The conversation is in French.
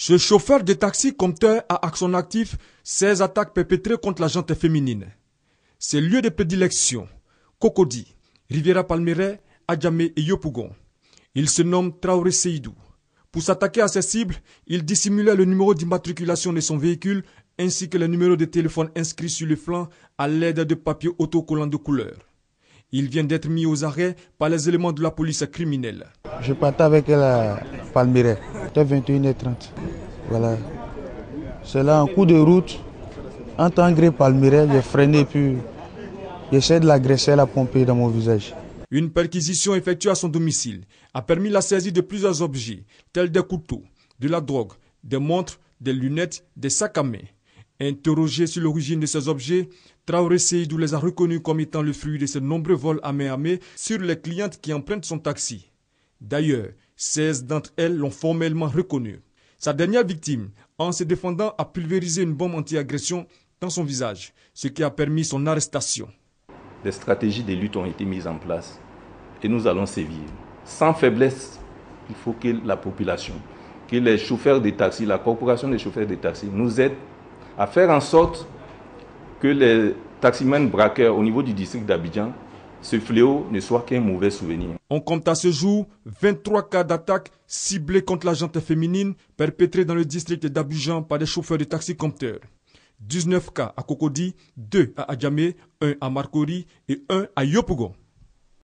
Ce chauffeur de taxi compteur a à son actif 16 attaques perpétrées contre la gente féminine. Ses lieux de prédilection, Cocody, Riviera Palmeret, Adjamé et Yopougon. Il se nomme Traoré Seydou. Pour s'attaquer à ses cibles, il dissimulait le numéro d'immatriculation de son véhicule ainsi que le numéro de téléphone inscrit sur le flanc à l'aide de papiers autocollants de couleur. Il vient d'être mis aux arrêts par les éléments de la police criminelle. Je partais avec la Palmyre, c'était 21h30. Voilà. C'est là, en coup de route, en tant que j'ai freiné puis j'essaie de l'agresser, la pomper dans mon visage. Une perquisition effectuée à son domicile a permis la saisie de plusieurs objets, tels des couteaux, de la drogue, des montres, des lunettes, des sacs à main. Interrogé sur l'origine de ces objets, Traoré Seydou les a reconnus comme étant le fruit de ses nombreux vols à main à main sur les clientes qui empruntent son taxi. D'ailleurs, 16 d'entre elles l'ont formellement reconnu. Sa dernière victime, en se défendant, a pulvérisé une bombe anti-agression dans son visage, ce qui a permis son arrestation. Des stratégies de lutte ont été mises en place et nous allons sévir. Sans faiblesse, il faut que la population, que les chauffeurs de taxis, la corporation des chauffeurs de taxis nous aident à faire en sorte que les taximens braqueurs au niveau du district d'Abidjan ce fléau ne soit qu'un mauvais souvenir. On compte à ce jour 23 cas d'attaques ciblées contre la gente féminine perpétrées dans le district d'Abidjan par des chauffeurs de taxi compteurs. 19 cas à Kokodi, 2 à Adjame, 1 à Marcori et 1 à Yopougon.